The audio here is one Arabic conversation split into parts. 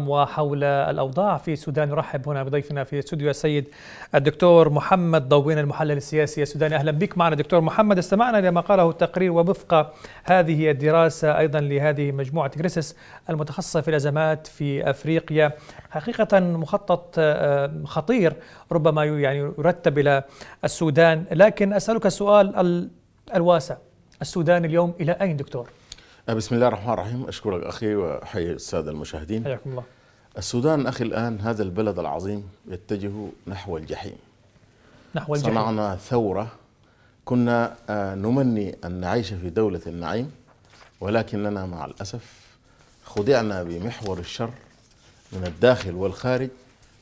وحول الأوضاع في السودان نرحب هنا بضيفنا في استوديو السيد الدكتور محمد ضوين المحلل السياسي السوداني أهلا بك معنا دكتور محمد استمعنا لما قاله التقرير ووفق هذه الدراسة أيضا لهذه مجموعة جريسس المتخصصة في الأزمات في أفريقيا حقيقة مخطط آه، خطير ربما يعني يرتب إلى السودان لكن أسألك السؤال الواسع السودان اليوم إلى أين دكتور؟ آه، بسم الله الرحمن الرحيم أشكرك أخي وحي السادة المشاهدين حياكم الله السودان أخي الآن هذا البلد العظيم يتجه نحو الجحيم نحو الجحيم صنعنا ثورة كنا آه، نمني أن نعيش في دولة النعيم ولكننا مع الأسف خدعنا بمحور الشر من الداخل والخارج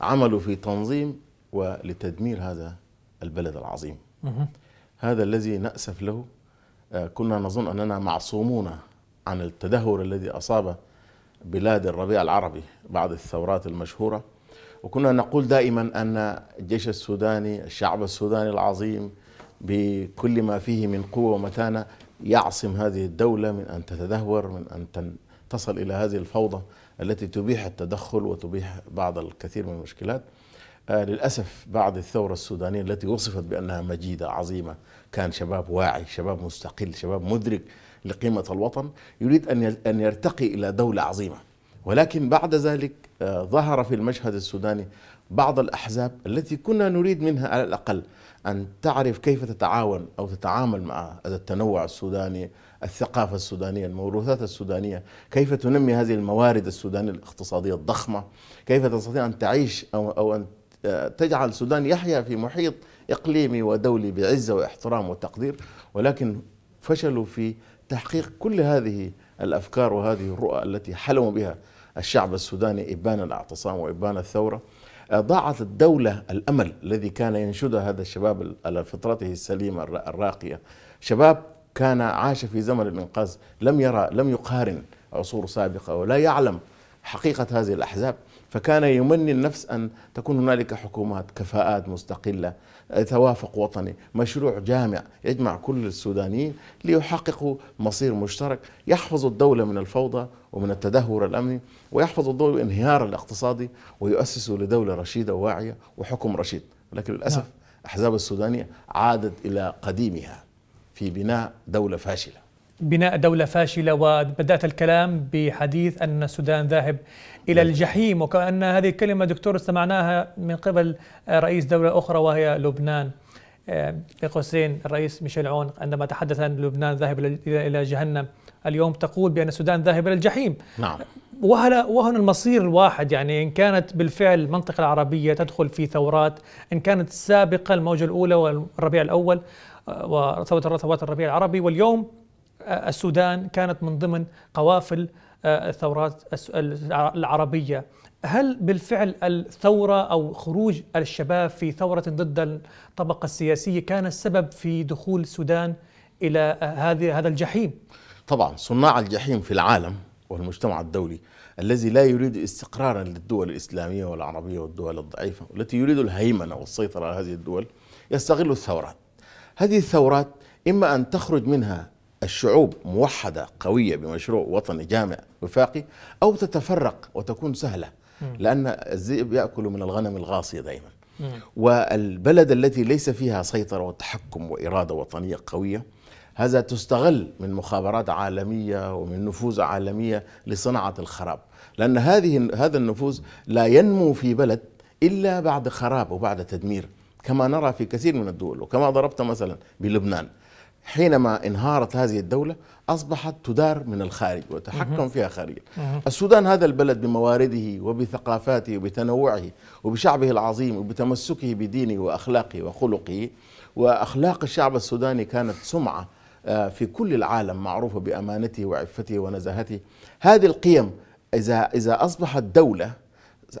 عملوا في تنظيم ولتدمير هذا البلد العظيم هذا الذي نأسف له آه، كنا نظن أننا معصومون عن التدهور الذي أصاب بلاد الربيع العربي بعد الثورات المشهورة وكنا نقول دائما أن الجيش السوداني الشعب السوداني العظيم بكل ما فيه من قوة ومتانة يعصم هذه الدولة من أن تتدهور من أن تصل إلى هذه الفوضى التي تبيح التدخل وتبيح بعض الكثير من المشكلات آه للأسف بعد الثورة السودانية التي وصفت بأنها مجيدة عظيمة كان شباب واعي شباب مستقل شباب مدرك لقيمة الوطن يريد أن يرتقي إلى دولة عظيمة ولكن بعد ذلك آه، ظهر في المشهد السوداني بعض الأحزاب التي كنا نريد منها على الأقل أن تعرف كيف تتعاون أو تتعامل مع هذا التنوع السوداني الثقافة السودانية الموروثات السودانية كيف تنمي هذه الموارد السودانية الاقتصادية الضخمة كيف تستطيع أن تعيش أو, أو أن آه، تجعل السودان يحيا في محيط إقليمي ودولي بعزة واحترام وتقدير ولكن فشلوا في تحقيق كل هذه الافكار وهذه الرؤى التي حلم بها الشعب السوداني ابان الاعتصام وابان الثوره آه، ضاعت الدولة الأمل الذي كان ينشد هذا الشباب على فطرته السليمة الراقية شباب كان عاش في زمن الإنقاذ لم يرى لم يقارن عصور سابقة ولا يعلم حقيقة هذه الأحزاب فكان يمني النفس أن تكون هنالك حكومات كفاءات مستقلة توافق وطني مشروع جامع يجمع كل السودانيين ليحققوا مصير مشترك يحفظ الدولة من الفوضى ومن التدهور الأمني ويحفظ الدولة الانهيار الاقتصادي ويؤسسوا لدولة رشيدة واعية وحكم رشيد ولكن للأسف نعم. أحزاب السودانية عادت إلى قديمها في بناء دولة فاشلة بناء دولة فاشلة وبدأت الكلام بحديث أن السودان ذاهب إلى نعم. الجحيم وكأن هذه الكلمة دكتور استمعناها من قبل رئيس دولة أخرى وهي لبنان آه، بقوسين الرئيس ميشيل عون عندما تحدث أن لبنان ذاهب إلى جهنم اليوم تقول بأن السودان ذاهب إلى الجحيم نعم وهل وهنا المصير الواحد يعني إن كانت بالفعل المنطقة العربية تدخل في ثورات إن كانت سابقة الموجة الأولى والربيع الأول آه، وثورة الربيع العربي واليوم آه، السودان كانت من ضمن قوافل آه، الثورات العربية هل بالفعل الثورة أو خروج الشباب في ثورة ضد الطبقة السياسية كان السبب في دخول السودان إلى آه، هذه هذا الجحيم؟ طبعا صناع الجحيم في العالم والمجتمع الدولي الذي لا يريد استقرارا للدول الإسلامية والعربية والدول الضعيفة والتي يريد الهيمنة والسيطرة على هذه الدول يستغل الثورات هذه الثورات إما أن تخرج منها الشعوب موحدة قوية بمشروع وطني جامع وفاقي أو تتفرق وتكون سهلة لأن الذئب يأكل من الغنم الغاصية دائما والبلد التي ليس فيها سيطرة وتحكم وإرادة وطنية قوية هذا تستغل من مخابرات عالمية ومن نفوذ عالمية لصناعة الخراب لأن هذه هذا النفوذ لا ينمو في بلد إلا بعد خراب وبعد تدمير كما نرى في كثير من الدول وكما ضربت مثلا بلبنان حينما انهارت هذه الدولة أصبحت تدار من الخارج وتحكم فيها خارجيا السودان هذا البلد بموارده وبثقافاته وبتنوعه وبشعبه العظيم وبتمسكه بدينه وأخلاقه وخلقه وأخلاق الشعب السوداني كانت سمعة آه، في كل العالم معروفة بأمانته وعفته ونزاهته هذه القيم إذا, إذا أصبحت دولة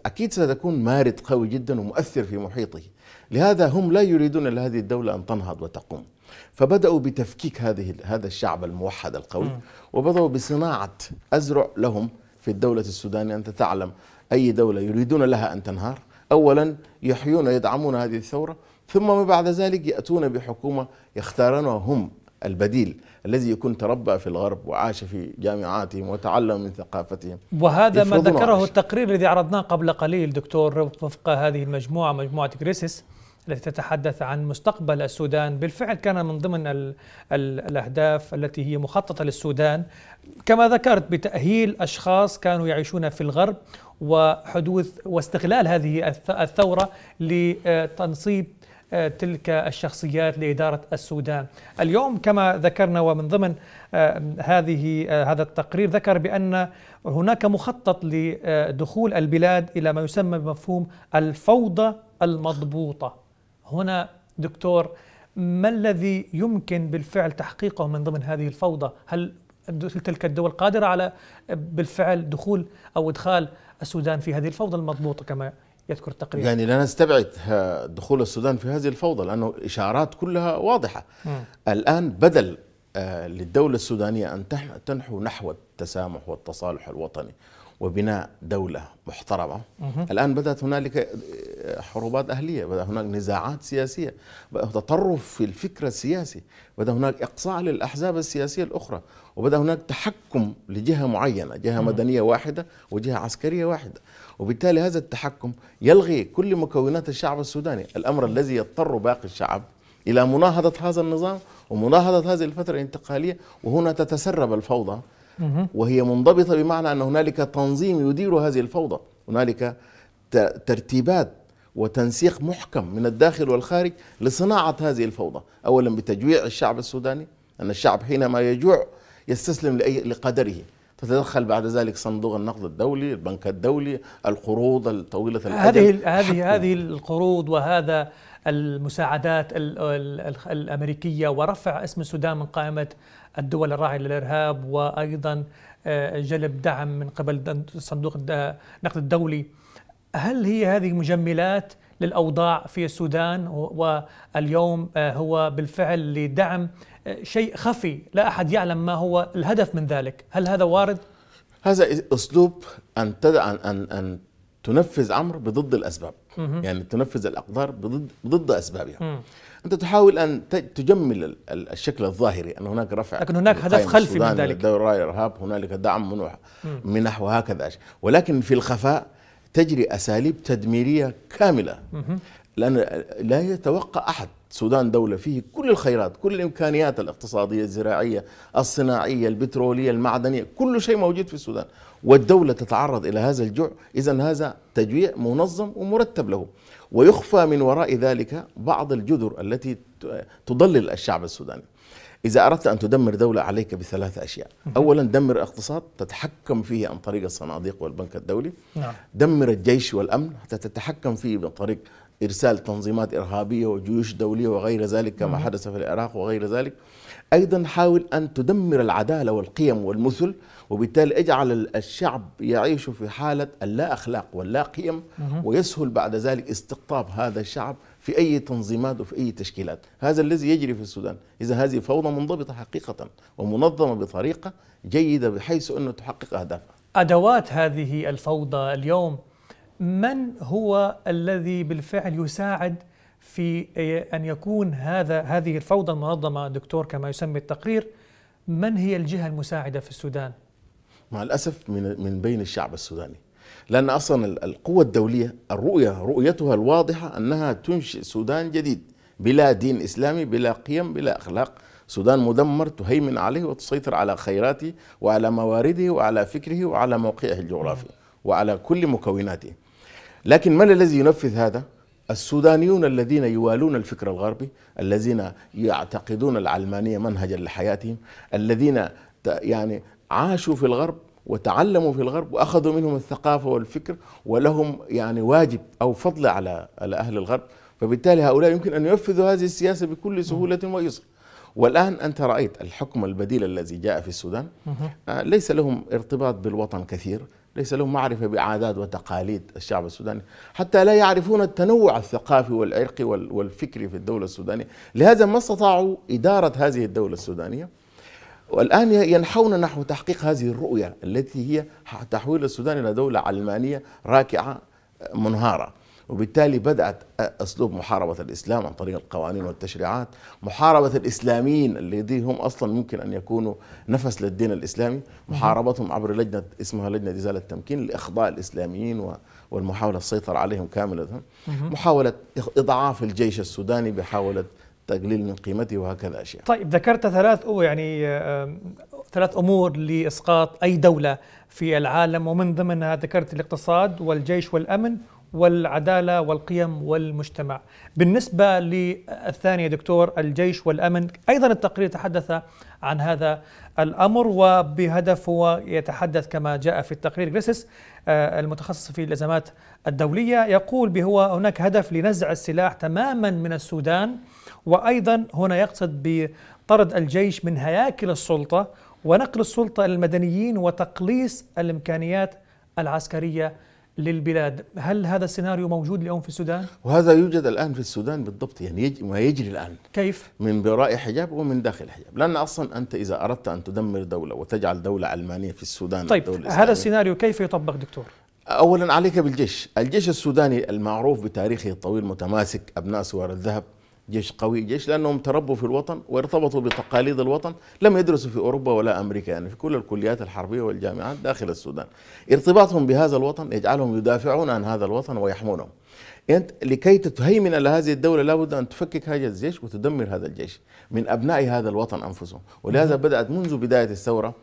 أكيد ستكون مارد قوي جدا ومؤثر في محيطه لهذا هم لا يريدون لهذه الدولة أن تنهض وتقوم فبدأوا بتفكيك هذه هذا الشعب الموحد القوي وبدأوا بصناعة أزرع لهم في الدولة السودانية أنت تعلم أي دولة يريدون لها أن تنهار أولا يحيون يدعمون هذه الثورة ثم بعد ذلك يأتون بحكومة يختارونها هم البديل الذي يكون تربى في الغرب وعاش في جامعاتهم وتعلم من ثقافتهم وهذا ما ذكره التقرير الذي عرضناه قبل قليل دكتور وفق هذه المجموعة مجموعة كريسيس التي تتحدث عن مستقبل السودان بالفعل كان من ضمن الـ الـ الأهداف التي هي مخططة للسودان كما ذكرت بتأهيل أشخاص كانوا يعيشون في الغرب وحدوث واستغلال هذه الثورة لتنصيب آه، تلك الشخصيات لإدارة السودان اليوم كما ذكرنا ومن ضمن آه، هذه آه، هذا التقرير ذكر بأن هناك مخطط لدخول البلاد إلى ما يسمى بمفهوم الفوضى المضبوطة هنا دكتور ما الذي يمكن بالفعل تحقيقه من ضمن هذه الفوضى هل تلك الدول قادرة على بالفعل دخول أو إدخال السودان في هذه الفوضى المضبوطة كما يذكر التقرير يعني لا نستبعد دخول السودان في هذه الفوضى لأنه إشارات كلها واضحة م. الآن بدل آه، للدولة السودانية أن تنحو نحو التسامح والتصالح الوطني وبناء دولة محترمة الآن بدأت هنالك آه، حروبات أهلية بدأ هناك نزاعات سياسية بدأ تطرف في الفكر السياسي بدأ هناك إقصاء للأحزاب السياسية الأخرى وبدأ هناك تحكم لجهة معينة جهة مدنية واحدة وجهة عسكرية واحدة وبالتالي هذا التحكم يلغي كل مكونات الشعب السوداني الأمر الذي يضطر باقي الشعب إلى مناهضة هذا النظام ومناهضة هذه الفترة الانتقالية وهنا تتسرب الفوضى وهي منضبطة بمعنى أن هنالك تنظيم يدير هذه الفوضى هنالك ترتيبات وتنسيق محكم من الداخل والخارج لصناعة هذه الفوضى أولا بتجويع الشعب السوداني أن الشعب حينما يجوع يستسلم لأي لقدره تتدخل بعد ذلك صندوق النقد الدولي البنك الدولي القروض الطويلة الأجل هذه هذه هذه القروض وهذا المساعدات الأمريكية ورفع اسم السودان من قائمة الدول الراعية للإرهاب وأيضا آه، جلب دعم من قبل صندوق النقد الدولي هل هي هذه مجملات للأوضاع في السودان واليوم آه، هو بالفعل لدعم آه، شيء خفي لا أحد يعلم ما هو الهدف من ذلك هل هذا وارد؟ هذا أسلوب أن, تدع أن, أن تنفذ امر بضد الاسباب يعني تنفذ الاقدار بضد بضد اسبابها انت تحاول ان تجمل الشكل الظاهري ان هناك رفع لكن هناك هدف خلفي من ذلك دورة ارهاب هنالك دعم منح منح وهكذا ولكن في الخفاء تجري اساليب تدميريه كامله لان لا يتوقع احد السودان دولة فيه كل الخيرات كل الإمكانيات الاقتصادية الزراعية الصناعية البترولية المعدنية كل شيء موجود في السودان والدولة تتعرض إلى هذا الجوع إذا هذا تجويع منظم ومرتب له ويخفى من وراء ذلك بعض الجذر التي تضلل الشعب السوداني إذا أردت أن تدمر دولة عليك بثلاث أشياء أولا دمر الاقتصاد تتحكم فيه عن طريق الصناديق والبنك الدولي نعم. دمر الجيش والأمن حتى تتحكم فيه عن طريق إرسال تنظيمات إرهابية وجيوش دولية وغير ذلك كما حدث في العراق وغير ذلك أيضا حاول أن تدمر العدالة والقيم والمثل وبالتالي اجعل الشعب يعيش في حالة اللا أخلاق واللا قيم ويسهل بعد ذلك استقطاب هذا الشعب في أي تنظيمات وفي أي تشكيلات هذا الذي يجري في السودان إذا هذه فوضى منضبطة حقيقة ومنظمة بطريقة جيدة بحيث أنه تحقق أهدافها أدوات هذه الفوضى اليوم من هو الذي بالفعل يساعد في أن يكون هذا هذه الفوضى المنظمة دكتور كما يسمي التقرير من هي الجهة المساعدة في السودان؟ مع الأسف من, من بين الشعب السوداني لأن أصلا القوة الدولية الرؤية رؤيتها الواضحة أنها تنشئ سودان جديد بلا دين إسلامي بلا قيم بلا أخلاق سودان مدمر تهيمن عليه وتسيطر على خيراته وعلى موارده وعلى فكره وعلى موقعه الجغرافي وعلى كل مكوناته لكن من الذي ينفذ هذا؟ السودانيون الذين يوالون الفكر الغربي الذين يعتقدون العلمانية منهجا لحياتهم الذين يعني عاشوا في الغرب وتعلموا في الغرب واخذوا منهم الثقافه والفكر ولهم يعني واجب او فضل على على اهل الغرب فبالتالي هؤلاء يمكن ان ينفذوا هذه السياسه بكل سهوله ويسر والان انت رايت الحكم البديل الذي جاء في السودان آه، ليس لهم ارتباط بالوطن كثير ليس لهم معرفة بعادات وتقاليد الشعب السوداني حتى لا يعرفون التنوع الثقافي والعرقي والفكري في الدولة السودانية لهذا ما استطاعوا إدارة هذه الدولة السودانية والآن ينحون نحو تحقيق هذه الرؤية التي هي تحويل السودان إلى دولة علمانية راكعة منهارة وبالتالي بدأت أسلوب محاربة الإسلام عن طريق القوانين والتشريعات محاربة الإسلاميين الذين هم أصلا ممكن أن يكونوا نفس للدين الإسلامي محاربتهم عبر لجنة اسمها لجنة إزالة التمكين لإخضاء الإسلاميين والمحاولة السيطرة عليهم كاملة محاولة إضعاف الجيش السوداني بحاولة تقليل من قيمته وهكذا أشياء طيب ذكرت ثلاث أو يعني ثلاث أمور لإسقاط أي دولة في العالم ومن ضمنها ذكرت الاقتصاد والجيش والأمن والعدالة والقيم والمجتمع بالنسبة للثانية دكتور الجيش والأمن أيضا التقرير تحدث عن هذا الأمر وبهدف هو يتحدث كما جاء في التقرير جريسيس آه، المتخصص في الأزمات الدولية يقول بهو هناك هدف لنزع السلاح تماما من السودان وأيضا هنا يقصد بطرد الجيش من هياكل السلطة ونقل السلطة للمدنيين وتقليص الإمكانيات العسكرية للبلاد هل هذا السيناريو موجود اليوم في السودان؟ وهذا يوجد الآن في السودان بالضبط يعني ما يجري الآن كيف؟ من وراء حجاب ومن داخل حجاب لأن أصلا أنت إذا أردت أن تدمر دولة وتجعل دولة علمانية في السودان طيب هذا السيناريو كيف يطبق دكتور؟ أولا عليك بالجيش الجيش السوداني المعروف بتاريخه الطويل متماسك أبناء سوار الذهب جيش قوي جيش لانهم تربوا في الوطن وارتبطوا بتقاليد الوطن لم يدرسوا في اوروبا ولا امريكا يعني في كل الكليات الحربيه والجامعات داخل السودان ارتباطهم بهذا الوطن يجعلهم يدافعون عن هذا الوطن ويحمونه انت لكي تهيمن على هذه الدوله لابد ان تفكك هذا الجيش وتدمر هذا الجيش من ابناء هذا الوطن انفسهم ولهذا بدات منذ بدايه الثوره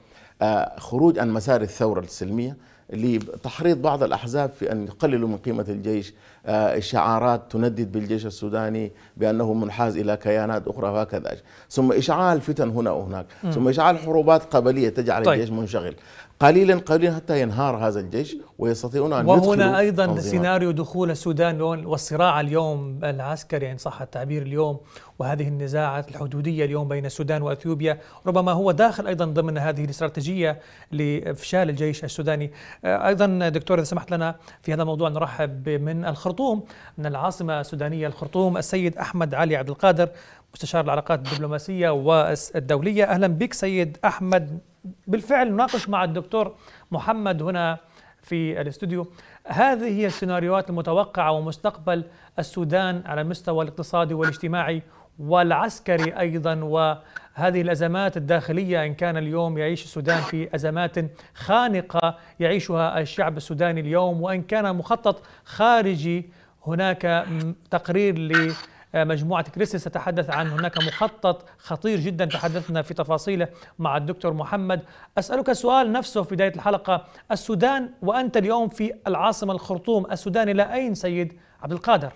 آه، خروج عن مسار الثوره السلميه لتحريض بعض الأحزاب في أن يقللوا من قيمة الجيش آه، شعارات تندد بالجيش السوداني بأنه منحاز إلى كيانات أخرى وهكذا ثم إشعال فتن هنا وهناك ثم إشعال حروبات قبلية تجعل طيب. الجيش منشغل قليلا قليلا حتى ينهار هذا الجيش ويستطيعون ان وهنا ايضا سيناريو دخول السودان والصراع اليوم العسكري ان صح التعبير اليوم وهذه النزاعات الحدوديه اليوم بين السودان واثيوبيا ربما هو داخل ايضا ضمن هذه الاستراتيجيه لافشال الجيش السوداني آه، ايضا دكتور اذا سمحت لنا في هذا الموضوع نرحب من الخرطوم من العاصمه السودانيه الخرطوم السيد احمد علي عبد القادر مستشار العلاقات الدبلوماسيه والدوليه اهلا بك سيد احمد بالفعل نناقش مع الدكتور محمد هنا في الاستوديو هذه هي السيناريوهات المتوقعة ومستقبل السودان على المستوى الاقتصادي والاجتماعي والعسكري أيضا وهذه الأزمات الداخلية إن كان اليوم يعيش السودان في أزمات خانقة يعيشها الشعب السوداني اليوم وإن كان مخطط خارجي هناك تقرير لي آه، مجموعة كريسيس تتحدث عن هناك مخطط خطير جدا تحدثنا في تفاصيله مع الدكتور محمد أسألك سؤال نفسه في بداية الحلقة السودان وأنت اليوم في العاصمة الخرطوم السودان إلى أين سيد عبد القادر؟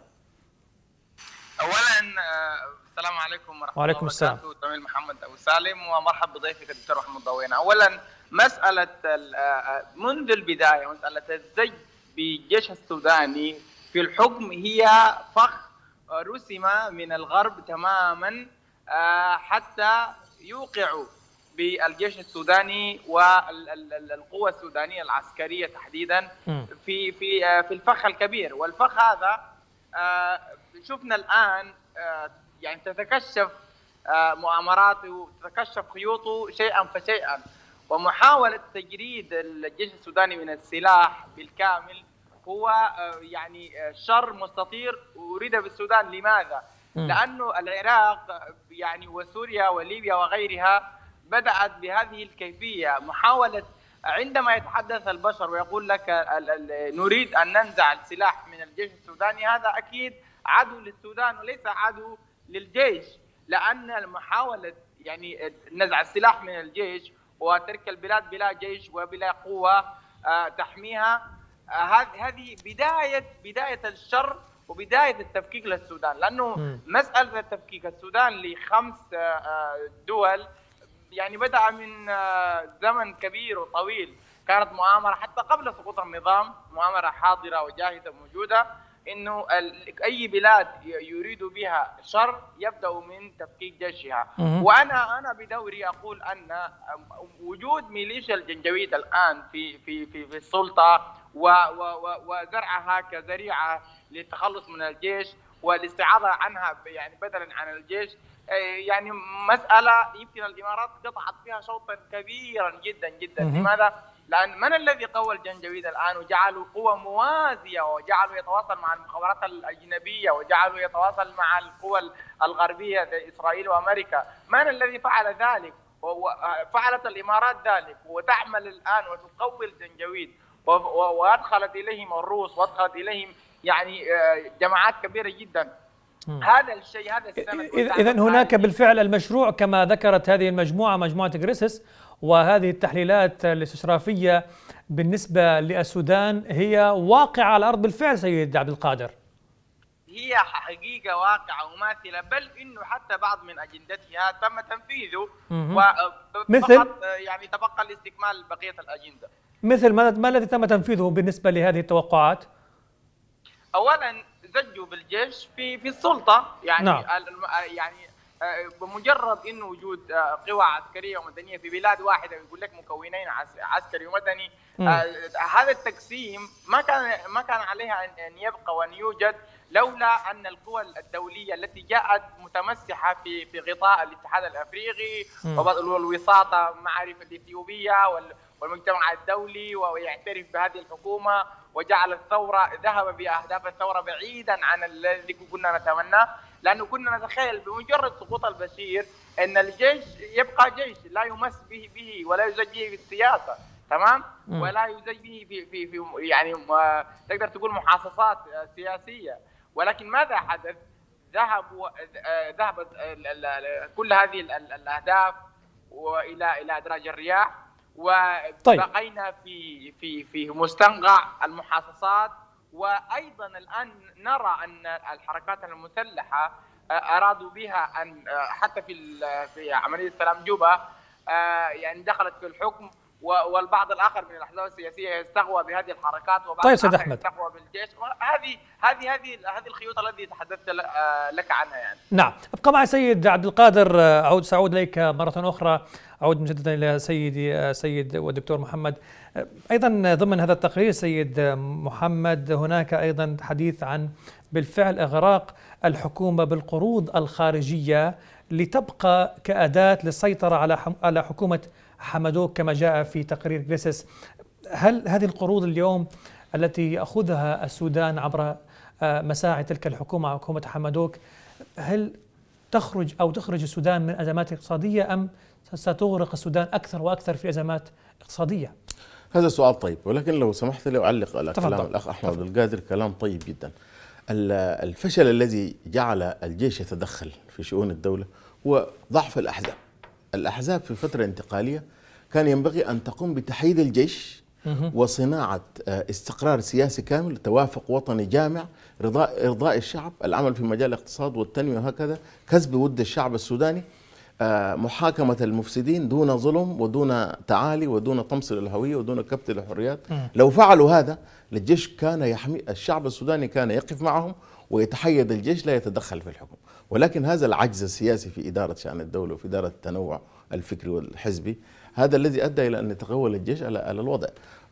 اولا آه، السلام عليكم ورحمه وعليكم الله وبركاته السلام. محمد ابو سالم ومرحب بضيفك الدكتور محمد ضوينا اولا مساله آه، منذ البدايه مساله الزج بالجيش السوداني في الحكم هي فخ رسم من الغرب تماما آه، حتى يوقعوا بالجيش السوداني والقوى السودانيه العسكريه تحديدا في في آه، في الفخ الكبير والفخ هذا آه، شفنا الان يعني تتكشف مؤامراته تتكشف خيوطه شيئا فشيئا ومحاوله تجريد الجيش السوداني من السلاح بالكامل هو آه، يعني آه، شر مستطير اريد بالسودان لماذا؟ لانه العراق يعني وسوريا وليبيا وغيرها بدات بهذه الكيفيه محاوله عندما يتحدث البشر ويقول لك نريد ان ننزع السلاح من الجيش السوداني هذا اكيد عدو للسودان وليس عدو للجيش لان محاوله يعني نزع السلاح من الجيش وترك البلاد بلا جيش وبلا قوه آه، تحميها هذه بدايه بدايه الشر وبدايه التفكيك للسودان لانه م. مساله تفكيك السودان لخمس آه، آه، دول يعني بدا من آه، زمن كبير وطويل كانت مؤامره حتى قبل سقوط النظام مؤامره حاضره وجاهزه موجوده انه اي بلاد يريد بها شر يبدا من تفكيك جيشها وانا انا بدوري اقول ان وجود ميليشيا الجنجويد الان في في في, في السلطه وزرعها كذريعه للتخلص من الجيش والاستعاضه عنها يعني بدلا عن الجيش آه، يعني مساله يمكن الامارات قطعت فيها شوطا كبيرا جدا جدا لماذا؟ لأن من الذي قوى الجنجويد الآن وجعلوا قوى موازية وجعلوا يتواصل مع المخابرات الأجنبية وجعلوا يتواصل مع القوى الغربية إسرائيل وأمريكا من الذي فعل ذلك فعلت الإمارات ذلك وتعمل الآن وتقوي الجنجويد وأدخلت إليهم الروس وأدخلت إليهم يعني آه، جماعات كبيرة جدا هذا الشيء هذا السنة إذا هناك بالفعل المشروع كما ذكرت هذه المجموعة مجموعة جريسس وهذه التحليلات الاستشرافية بالنسبة للسودان هي واقعة على الأرض بالفعل سيد عبد القادر هي حقيقة واقعة وماثلة بل إنه حتى بعض من أجندتها تم تنفيذه مثل يعني تبقى الاستكمال بقية الأجندة مثل ما الذي تم تنفيذه بالنسبة لهذه التوقعات؟ أولا زجوا بالجيش في في السلطة يعني نعم. يعني آه، بمجرد انه وجود آه، قوى عسكريه ومدنيه في بلاد واحده يقول لك مكونين عسكري ومدني آه، هذا التقسيم ما كان ما كان عليها ان يبقى وان يوجد لولا ان القوى الدوليه التي جاءت متمسحه في في غطاء الاتحاد الافريقي والوساطه معرفه الاثيوبيه والمجتمع الدولي ويعترف بهذه الحكومه وجعل الثوره ذهب باهداف الثوره بعيدا عن الذي كنا نتمناه لانه كنا نتخيل بمجرد سقوط البشير ان الجيش يبقى جيش لا يمس به به ولا يزج به في السياسه تمام ولا يزج به في في, في يعني آه، تقدر تقول محاصصات آه، سياسيه ولكن ماذا حدث؟ ذهبوا آه، ذهبت كل هذه الاهداف والى الى ادراج الرياح وبقينا طيب. في في في مستنقع المحاصصات وايضا الان نرى ان الحركات المسلحه آه، ارادوا بها ان آه، حتى في في عمليه سلام جوبا آه، يعني دخلت في الحكم والبعض الاخر من الاحزاب السياسيه يستغوى بهذه الحركات وبعض طيب سيد احمد يستغوى بالجيش هذه هذه هذه هذه الخيوط التي تحدثت لك عنها يعني نعم ابقى مع سيد عبد القادر اعود ساعود اليك مره اخرى اعود مجددا الى سيدي سيد والدكتور محمد أيضا ضمن هذا التقرير سيد محمد هناك أيضا حديث عن بالفعل إغراق الحكومة بالقروض الخارجية لتبقى كأداة للسيطرة على على حكومة حمدوك كما جاء في تقرير جريسس هل هذه القروض اليوم التي يأخذها السودان عبر آه، مساعي تلك الحكومة حكومة حمدوك هل تخرج أو تخرج السودان من أزمات اقتصادية أم ستغرق السودان أكثر وأكثر في أزمات اقتصادية؟ هذا سؤال طيب ولكن لو سمحت لي أعلق على تفضل. كلام الأخ أحمد القادر كلام طيب جدا الفشل الذي جعل الجيش يتدخل في شؤون الدولة هو ضعف الأحزاب الأحزاب في فترة انتقالية كان ينبغي أن تقوم بتحييد الجيش وصناعة آه، استقرار سياسي كامل توافق وطني جامع رضاء, إرضاء الشعب العمل في مجال الاقتصاد والتنمية وهكذا كسب ود الشعب السوداني آه، محاكمة المفسدين دون ظلم ودون تعالي ودون طمس للهوية ودون كبت للحريات لو فعلوا هذا الجيش كان يحمي الشعب السوداني كان يقف معهم ويتحيد الجيش لا يتدخل في الحكم ولكن هذا العجز السياسي في إدارة شأن الدولة وفي إدارة التنوع الفكري والحزبي هذا الذي أدى إلى أن يتغول الجيش على الوضع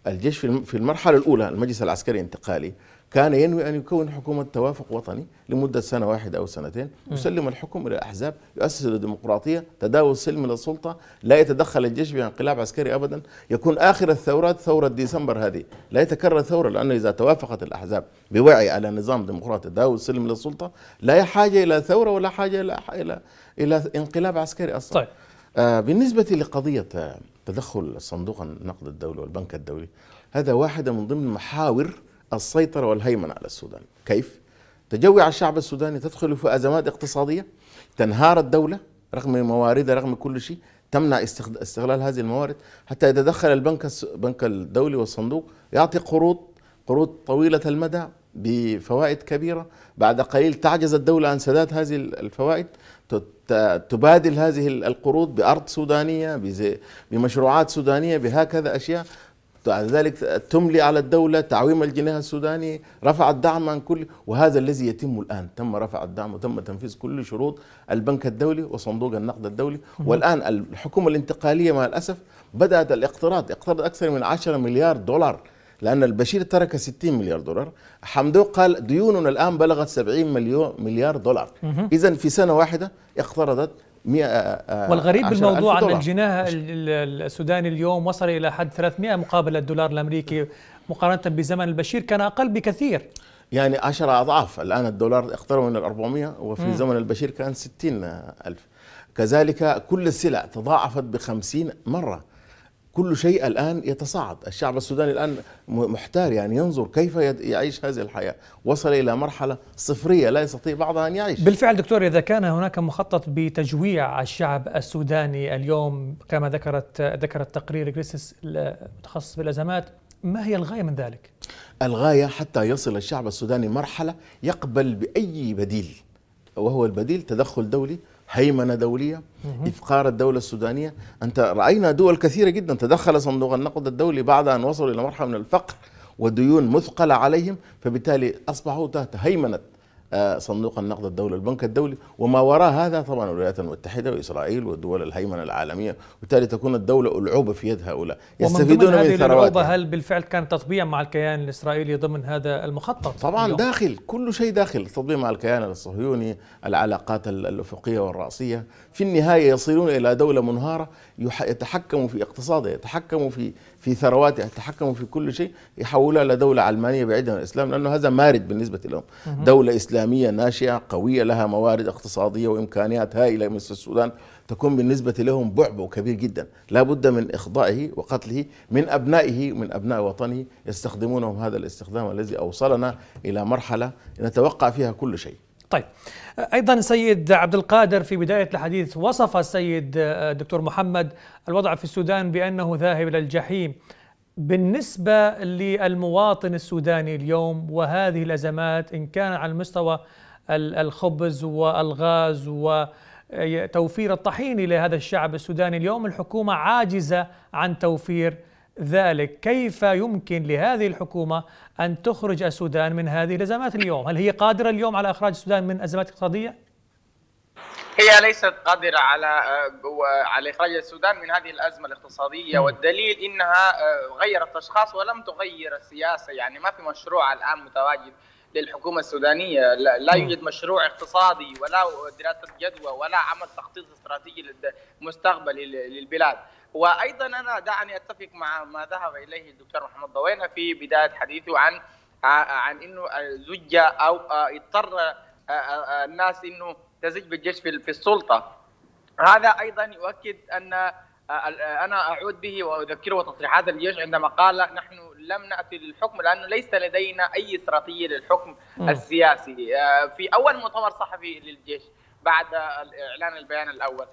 الجيش في المرحلة الأولى المجلس العسكري الانتقالي كان ينوي أن يكون حكومة توافق وطني لمدة سنة واحدة أو سنتين يسلم الحكم إلى أحزاب يؤسس الديمقراطية تداول سلم للسلطة لا يتدخل الجيش بانقلاب عسكري أبدا يكون آخر الثورات ثورة ديسمبر هذه لا يتكرر ثورة لأنه إذا توافقت الأحزاب بوعي على نظام ديمقراطي تداول سلم للسلطة لا حاجة إلى ثورة ولا حاجة إلى إلى إلى انقلاب عسكري أصلا طيب. آه بالنسبة لقضية آه، تدخل صندوق النقد الدولي والبنك الدولي هذا واحدة من ضمن محاور السيطرة والهيمنة على السودان كيف؟ تجوع الشعب السوداني تدخل في أزمات اقتصادية تنهار الدولة رغم مواردها رغم كل شيء تمنع استغلال هذه الموارد حتى يتدخل البنك البنك الدولي والصندوق يعطي قروض قروض طويلة المدى بفوائد كبيرة بعد قليل تعجز الدولة عن سداد هذه الفوائد تبادل هذه القروض بأرض سودانية بمشروعات سودانية بهكذا أشياء بعد ذلك تملي على الدولة تعويم الجناح السوداني رفع الدعم عن كل وهذا الذي يتم الآن تم رفع الدعم وتم تنفيذ كل شروط البنك الدولي وصندوق النقد الدولي والآن الحكومة الانتقالية مع الأسف بدأت الاقتراض اقترض أكثر من 10 مليار دولار لأن البشير ترك 60 مليار دولار حمدو قال ديوننا الآن بلغت 70 مليون مليار دولار إذا في سنة واحدة اقترضت 100 آه، والغريب بالموضوع أن الجناح السوداني اليوم وصل إلى حد 300 مقابل الدولار الأمريكي مقارنة بزمن البشير كان أقل بكثير يعني 10 أضعاف الآن الدولار اقترب من ال 400 وفي م. زمن البشير كان 60 ألف كذلك كل السلع تضاعفت ب 50 مرة كل شيء الآن يتصاعد الشعب السوداني الآن محتار يعني ينظر كيف يعيش هذه الحياة وصل إلى مرحلة صفرية لا يستطيع بعضها أن يعيش بالفعل دكتور إذا كان هناك مخطط بتجويع الشعب السوداني اليوم كما ذكرت ذكر التقرير كريسيس المتخصص بالأزمات ما هي الغاية من ذلك؟ الغاية حتى يصل الشعب السوداني مرحلة يقبل بأي بديل وهو البديل تدخل دولي هيمنه دوليه افقار الدوله السودانيه انت راينا دول كثيره جدا تدخل صندوق النقد الدولي بعد ان وصلوا الى مرحله من الفقر وديون مثقله عليهم فبالتالي اصبحوا تحت هيمنه صندوق النقد الدولي البنك الدولي وما وراء هذا طبعا الولايات المتحدة وإسرائيل والدول الهيمنة العالمية وبالتالي تكون الدولة ألعوبة في يد هؤلاء يستفيدون من ثرواتها يعني. هل بالفعل كان تطبيع مع الكيان الإسرائيلي ضمن هذا المخطط طبعا اليوم. داخل كل شيء داخل التطبيع مع الكيان الصهيوني العلاقات الأفقية والرأسية في النهاية يصلون إلى دولة منهارة يتحكموا في اقتصادها يتحكموا في في ثرواتها يتحكموا في كل شيء يحولها لدولة علمانية بعيدة عن الإسلام لأنه هذا مارد بالنسبة لهم دولة إسلامية ناشئة قوية لها موارد اقتصادية وإمكانيات هائلة مثل السودان تكون بالنسبة لهم بعبع كبير جدا لا بد من إخضائه وقتله من أبنائه من أبناء وطنه يستخدمونهم هذا الاستخدام الذي أوصلنا إلى مرحلة نتوقع فيها كل شيء طيب ايضا السيد عبد القادر في بدايه الحديث وصف السيد آه، دكتور محمد الوضع في السودان بانه ذاهب الى الجحيم بالنسبه للمواطن السوداني اليوم وهذه الازمات ان كان على المستوى الخبز والغاز وتوفير آه، الطحين لهذا الشعب السوداني اليوم الحكومه عاجزه عن توفير ذلك كيف يمكن لهذه الحكومة أن تخرج السودان من هذه الأزمات اليوم هل هي قادرة اليوم على إخراج السودان من أزمات اقتصادية؟ هي ليست قادرة على آه، على إخراج السودان من هذه الأزمة الاقتصادية والدليل إنها آه، غيرت أشخاص ولم تغير السياسة يعني ما في مشروع الآن متواجد للحكومة السودانية لا يوجد مشروع اقتصادي ولا دراسة جدوى ولا عمل تخطيط استراتيجي مستقبلي للبلاد وايضا انا دعني اتفق مع ما ذهب اليه الدكتور محمد ضوينه في بدايه حديثه عن عن انه زج او اضطر آه، آه، آه، الناس انه تزج بالجيش في السلطه هذا ايضا يؤكد ان انا اعود به واذكره تصريحات الجيش عندما قال نحن لم ناتي للحكم لانه ليس لدينا اي استراتيجيه للحكم السياسي في اول مؤتمر صحفي للجيش بعد اعلان البيان الاول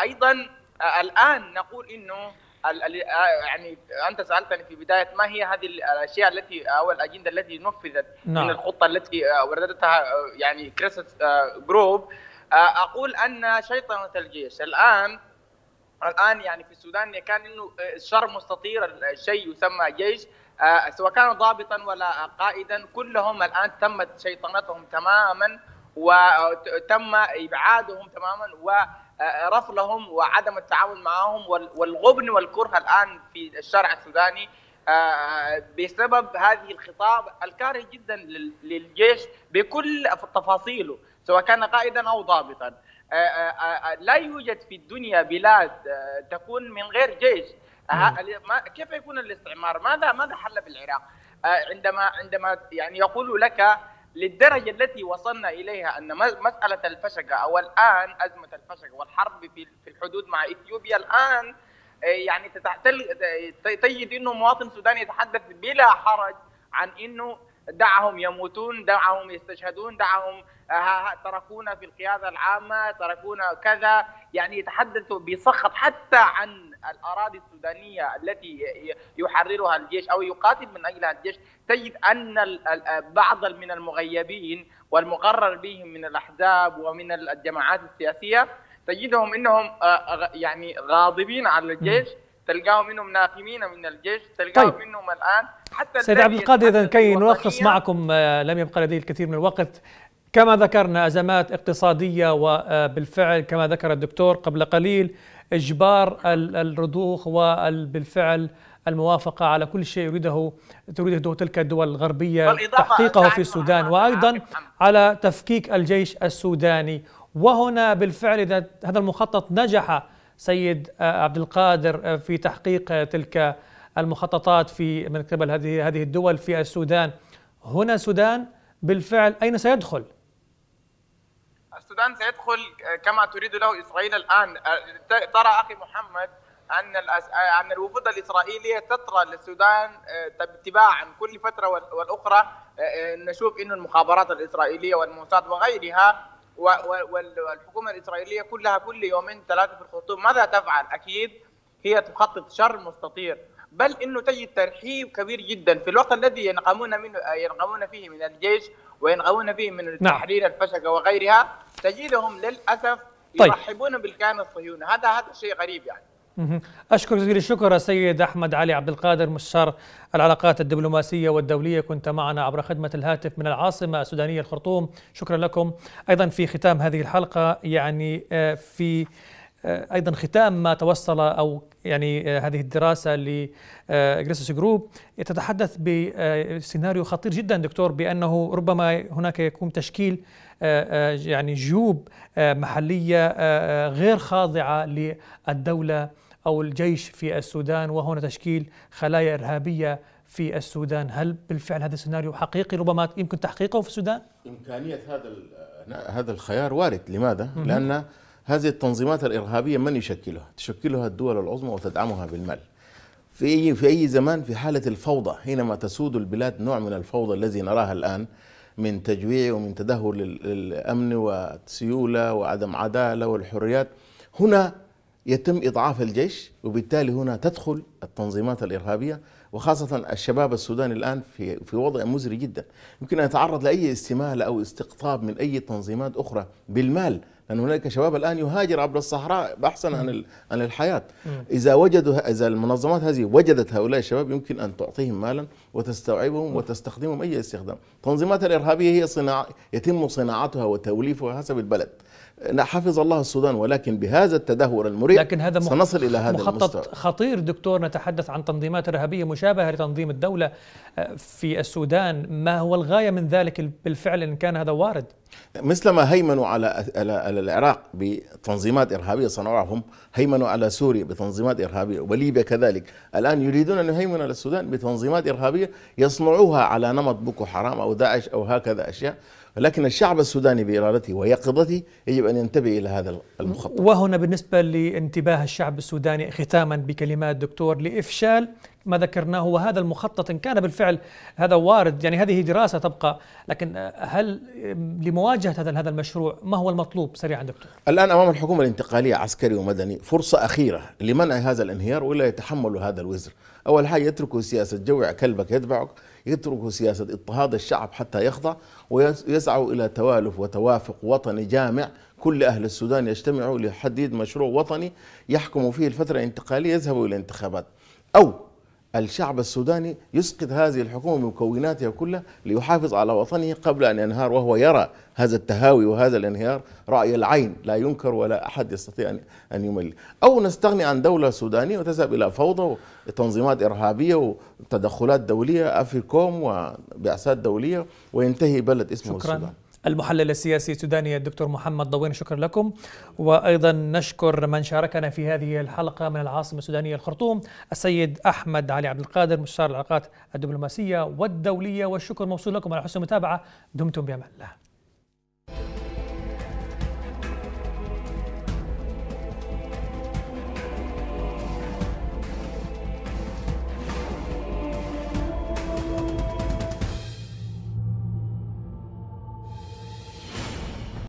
ايضا آه، الان نقول انه آه، يعني انت سالتني في بدايه ما هي هذه الاشياء التي او الاجنده التي نفذت نعم. من الخطه التي آه، وردتها يعني كريسس جروب اقول ان شيطنه الجيش الان الان يعني في السودان كان انه شر مستطير شيء يسمى جيش سواء كان ضابطا ولا قائدا كلهم الان تمت شيطنتهم تماما وتم ابعادهم تماما رفضهم وعدم التعامل معهم والغبن والكره الان في الشارع السوداني آه، بسبب هذه الخطاب الكاره جدا للجيش بكل تفاصيله سواء كان قائدا او ضابطا آه، آه، لا يوجد في الدنيا بلاد تكون من غير جيش كيف يكون الاستعمار ماذا ماذا حل في العراق عندما عندما يعني يقول لك للدرجة التي وصلنا إليها أن مسألة الفشقة أو الآن أزمة الفشقة والحرب في الحدود مع إثيوبيا الآن آه، يعني تجد أنه مواطن سوداني يتحدث بلا حرج عن أنه دعهم يموتون دعهم يستشهدون دعهم آه، تركونا في القيادة العامة تركونا كذا يعني يتحدثوا بسخط حتى عن الأراضي السودانية التي يحررها الجيش أو يقاتل من أجلها الجيش تجد أن بعض من المغيبين والمقرر بهم من الأحزاب ومن الجماعات السياسية تجدهم أنهم آه، يعني غاضبين على الجيش تلقاهم منهم ناقمين من الجيش تلقاهم طيب. منهم الان حتى سيد عبد القادر اذا كي نلخص معكم آه، لم يبقى لدي الكثير من الوقت كما ذكرنا ازمات اقتصاديه وبالفعل آه، كما ذكر الدكتور قبل قليل اجبار الرضوخ وبالفعل الموافقة على كل شيء يريده تريده تلك الدول الغربية تحقيقه في السودان وأيضا نعم. على تفكيك الجيش السوداني وهنا بالفعل إذا هذا المخطط نجح سيد آه، عبد القادر آه، في تحقيق آه، تلك المخططات في من قبل هذه هذه الدول في السودان هنا السودان بالفعل أين سيدخل؟ السودان سيدخل كما تريد له إسرائيل الآن ترى أخي محمد أن أن الوفود الإسرائيلية تطرى للسودان تباعا كل فترة والأخرى نشوف أن المخابرات الإسرائيلية والموساد وغيرها والحكومه الاسرائيليه كلها كل يومين ثلاثه في الخطوط ماذا تفعل؟ اكيد هي تخطط شر مستطير بل انه تجد ترحيب كبير جدا في الوقت الذي ينقمون منه ينقمون فيه من الجيش وينقمون فيه من نعم. التحرير الفشقه وغيرها تجدهم للاسف طيب. يرحبون بالكيان الصهيوني هذا هذا شيء غريب يعني أشكر جزيل الشكر السيد أحمد علي عبد القادر مستشار العلاقات الدبلوماسية والدولية كنت معنا عبر خدمة الهاتف من العاصمة السودانية الخرطوم شكرا لكم أيضا في ختام هذه الحلقة يعني آه، في آه، ايضا ختام ما توصل او يعني آه، هذه الدراسه لجريسوس جروب تتحدث بسيناريو خطير جدا دكتور بانه ربما هناك يكون تشكيل يعني جيوب محليه غير خاضعه للدوله أو الجيش في السودان وهنا تشكيل خلايا إرهابية في السودان هل بالفعل هذا السيناريو حقيقي ربما يمكن تحقيقه في السودان؟ إمكانية هذا هذا الخيار وارد لماذا؟ لأن هذه التنظيمات الإرهابية من يشكلها؟ تشكلها الدول العظمى وتدعمها بالمال في أي في أي زمان في حالة الفوضى حينما تسود البلاد نوع من الفوضى الذي نراها الآن من تجويع ومن تدهور للأمن وسيوله وعدم عدالة والحريات هنا يتم إضعاف الجيش وبالتالي هنا تدخل التنظيمات الإرهابية وخاصة الشباب السوداني الآن في في وضع مزري جدا يمكن أن يتعرض لأي استمالة أو استقطاب من أي تنظيمات أخرى بالمال لأن هناك شباب الآن يهاجر عبر الصحراء بحثا عن عن الحياة إذا وجدوا إذا المنظمات هذه وجدت هؤلاء الشباب يمكن أن تعطيهم مالا وتستوعبهم وتستخدمهم أي استخدام تنظيمات الإرهابية هي صناعة يتم صناعتها وتوليفها حسب البلد حفظ الله السودان ولكن بهذا التدهور المريع لكن هذا سنصل إلى هذا مخطط المستوى. خطير دكتور نتحدث عن تنظيمات إرهابية مشابهة لتنظيم الدولة آه، في السودان ما هو الغاية من ذلك بالفعل إن كان هذا وارد مثلما هيمنوا على على العراق بتنظيمات ارهابيه صنعوهم هيمنوا على سوريا بتنظيمات ارهابيه وليبيا كذلك الان يريدون ان يهيمنوا على السودان بتنظيمات ارهابيه يصنعوها على نمط بوكو حرام او داعش او هكذا اشياء لكن الشعب السوداني بإرادته ويقظته يجب أن ينتبه إلى هذا المخطط وهنا بالنسبة لانتباه الشعب السوداني ختاما بكلمات دكتور لإفشال ما ذكرناه وهذا المخطط إن كان بالفعل هذا وارد يعني هذه دراسة تبقى لكن هل لمواجهة هذا هذا المشروع ما هو المطلوب سريعا دكتور؟ الآن أمام الحكومة الانتقالية عسكري ومدني فرصة أخيرة لمنع هذا الانهيار ولا يتحمل هذا الوزر أول حاجة يتركوا سياسة جوع كلبك يتبعك يتركوا سياسة اضطهاد الشعب حتى يخضع ويسعوا إلى توالف وتوافق وطني جامع كل أهل السودان يجتمعوا لحديد مشروع وطني يحكموا فيه الفترة الانتقالية يذهبوا إلى الانتخابات أو الشعب السوداني يسقط هذه الحكومة بمكوناتها كلها ليحافظ على وطنه قبل أن ينهار وهو يرى هذا التهاوي وهذا الانهيار رأي العين لا ينكر ولا أحد يستطيع أن يمل أو نستغني عن دولة سودانية وتذهب إلى فوضى وتنظيمات إرهابية وتدخلات دولية أفريكوم وبعثات دولية وينتهي بلد اسمه شكرا. السودان المحلل السياسي السوداني الدكتور محمد ضوين شكرا لكم وأيضا نشكر من شاركنا في هذه الحلقة من العاصمة السودانية الخرطوم السيد أحمد علي عبد القادر مستشار العلاقات الدبلوماسية والدولية والشكر موصول لكم على حسن المتابعة دمتم بأمان الله